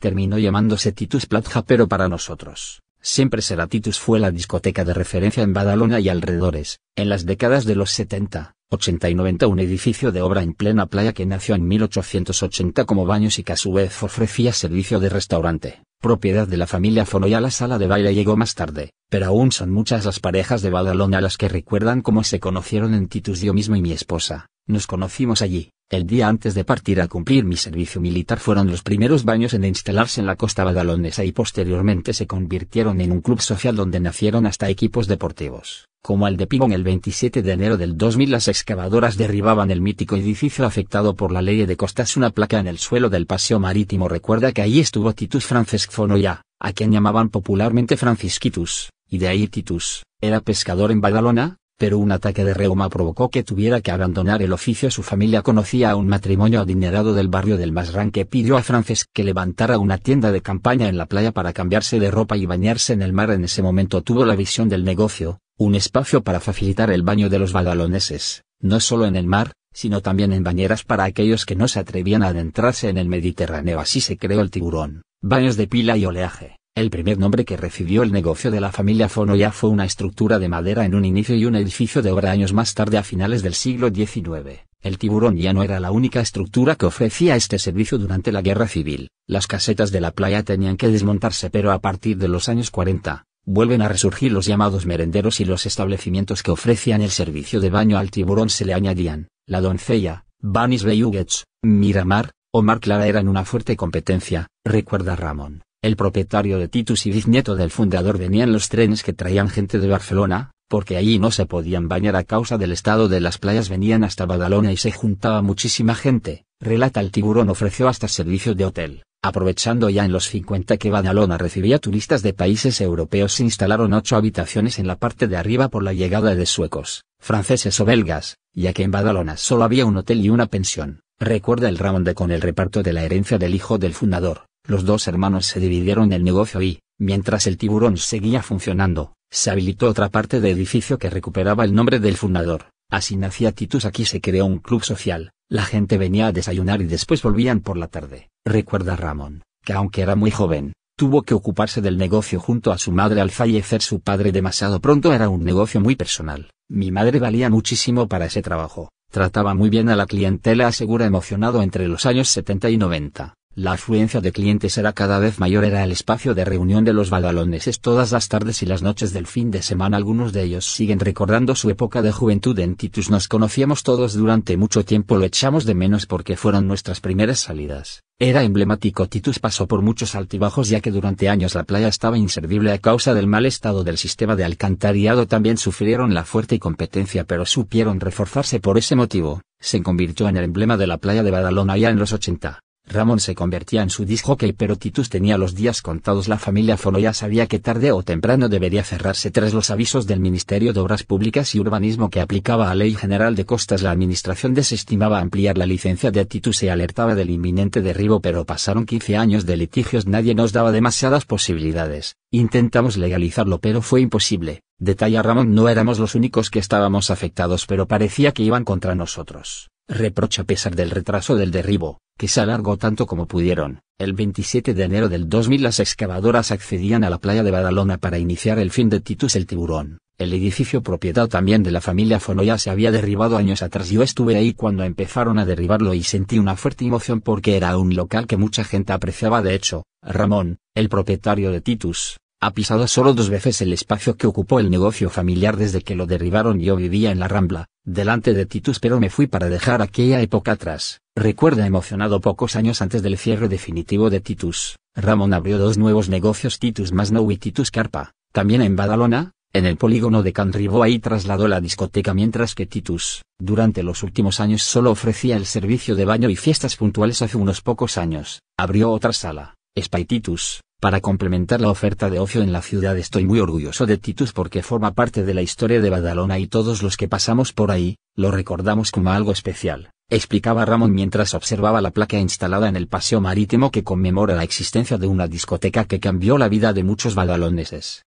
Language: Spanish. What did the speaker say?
terminó llamándose Titus Platja pero para nosotros, siempre será Titus fue la discoteca de referencia en Badalona y alrededores, en las décadas de los 70, 80 y 90 un edificio de obra en plena playa que nació en 1880 como baños y que a su vez ofrecía servicio de restaurante, propiedad de la familia a la sala de baile llegó más tarde, pero aún son muchas las parejas de Badalona las que recuerdan cómo se conocieron en Titus yo mismo y mi esposa, nos conocimos allí, el día antes de partir a cumplir mi servicio militar fueron los primeros baños en instalarse en la costa badalonesa y posteriormente se convirtieron en un club social donde nacieron hasta equipos deportivos, como el de en el 27 de enero del 2000 las excavadoras derribaban el mítico edificio afectado por la ley de costas una placa en el suelo del paseo marítimo recuerda que ahí estuvo Titus Francesc Fonoya, a quien llamaban popularmente Francisquitus, y de ahí Titus, era pescador en Badalona, pero un ataque de reuma provocó que tuviera que abandonar el oficio. Su familia conocía a un matrimonio adinerado del barrio del Masran que pidió a Frances que levantara una tienda de campaña en la playa para cambiarse de ropa y bañarse en el mar. En ese momento tuvo la visión del negocio, un espacio para facilitar el baño de los badaloneses, no solo en el mar, sino también en bañeras para aquellos que no se atrevían a adentrarse en el Mediterráneo. Así se creó el tiburón, baños de pila y oleaje. El primer nombre que recibió el negocio de la familia ya fue una estructura de madera en un inicio y un edificio de obra años más tarde a finales del siglo XIX. El tiburón ya no era la única estructura que ofrecía este servicio durante la guerra civil. Las casetas de la playa tenían que desmontarse pero a partir de los años 40, vuelven a resurgir los llamados merenderos y los establecimientos que ofrecían el servicio de baño al tiburón se le añadían, la doncella, Banis Reyugets, Miramar, Omar Clara eran una fuerte competencia, recuerda Ramón. El propietario de Titus y bisnieto del fundador venían los trenes que traían gente de Barcelona, porque allí no se podían bañar a causa del estado de las playas venían hasta Badalona y se juntaba muchísima gente, relata el tiburón ofreció hasta servicio de hotel. Aprovechando ya en los 50 que Badalona recibía turistas de países europeos se instalaron ocho habitaciones en la parte de arriba por la llegada de suecos, franceses o belgas, ya que en Badalona solo había un hotel y una pensión, recuerda el Ramón de con el reparto de la herencia del hijo del fundador. Los dos hermanos se dividieron el negocio y, mientras el tiburón seguía funcionando, se habilitó otra parte del edificio que recuperaba el nombre del fundador. Así nacía Titus aquí se creó un club social, la gente venía a desayunar y después volvían por la tarde. Recuerda Ramón, que aunque era muy joven, tuvo que ocuparse del negocio junto a su madre al fallecer su padre demasiado pronto era un negocio muy personal. Mi madre valía muchísimo para ese trabajo, trataba muy bien a la clientela asegura emocionado entre los años 70 y 90. La afluencia de clientes era cada vez mayor, era el espacio de reunión de los badaloneses todas las tardes y las noches del fin de semana. Algunos de ellos siguen recordando su época de juventud en Titus. Nos conocíamos todos durante mucho tiempo, lo echamos de menos porque fueron nuestras primeras salidas. Era emblemático. Titus pasó por muchos altibajos ya que durante años la playa estaba inservible a causa del mal estado del sistema de alcantarillado. También sufrieron la fuerte competencia pero supieron reforzarse por ese motivo. Se convirtió en el emblema de la playa de Badalona ya en los 80. Ramón se convertía en su que pero Titus tenía los días contados. La familia ya sabía que tarde o temprano debería cerrarse tras los avisos del Ministerio de Obras Públicas y Urbanismo que aplicaba a Ley General de Costas. La administración desestimaba ampliar la licencia de Titus y alertaba del inminente derribo pero pasaron 15 años de litigios. Nadie nos daba demasiadas posibilidades. Intentamos legalizarlo pero fue imposible. Detalla Ramón no éramos los únicos que estábamos afectados pero parecía que iban contra nosotros. Reprocha a pesar del retraso del derribo, que se alargó tanto como pudieron. El 27 de enero del 2000 las excavadoras accedían a la playa de Badalona para iniciar el fin de Titus el tiburón. El edificio propiedad también de la familia Fonoya se había derribado años atrás. Yo estuve ahí cuando empezaron a derribarlo y sentí una fuerte emoción porque era un local que mucha gente apreciaba. De hecho, Ramón, el propietario de Titus, ha pisado solo dos veces el espacio que ocupó el negocio familiar desde que lo derribaron. Yo vivía en la Rambla, delante de Titus, pero me fui para dejar aquella época atrás. Recuerda emocionado pocos años antes del cierre definitivo de Titus, Ramón abrió dos nuevos negocios Titus Masnou y Titus Carpa, también en Badalona, en el polígono de Canribó ahí trasladó la discoteca mientras que Titus, durante los últimos años solo ofrecía el servicio de baño y fiestas puntuales hace unos pocos años, abrió otra sala, Spy Titus, para complementar la oferta de ocio en la ciudad estoy muy orgulloso de Titus porque forma parte de la historia de Badalona y todos los que pasamos por ahí, lo recordamos como algo especial, explicaba Ramón mientras observaba la placa instalada en el paseo marítimo que conmemora la existencia de una discoteca que cambió la vida de muchos badaloneses.